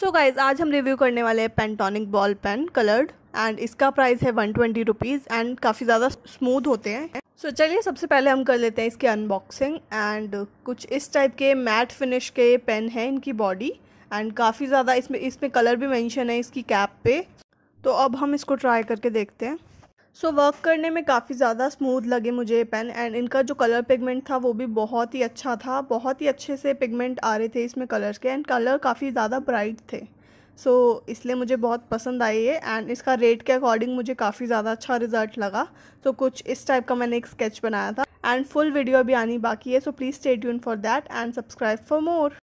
so guys आज हम review करने वाले हैं Pentonic ball pen coloured and इसका प्राइस है वन ट्वेंटी रुपीज़ एंड काफ़ी ज़्यादा स्मूथ होते हैं सो so, चलिए सबसे पहले हम कर लेते हैं इसकी अनबॉक्सिंग एंड कुछ इस टाइप के मैट फिनिश के पेन है इनकी बॉडी एंड काफ़ी ज़्यादा इसमें इसमें कलर भी मेंशन है इसकी कैप पे तो अब हम इसको ट्राई करके देखते हैं सो वर्क करने में काफ़ी ज़्यादा स्मूथ लगे मुझे ये पेन एंड इनका जो कलर पिगमेंट था वो भी बहुत ही अच्छा था बहुत ही अच्छे से पिगमेंट आ रहे थे इसमें कलर्स के एंड कलर काफ़ी ज़्यादा ब्राइट थे सो so, इसलिए मुझे बहुत पसंद आई है एंड इसका रेट के अकॉर्डिंग मुझे काफ़ी ज़्यादा अच्छा रिजल्ट लगा तो so, कुछ इस टाइप का मैंने एक स्केच बनाया था एंड फुल वीडियो भी आनी बाकी है so please stay tune for that and subscribe for more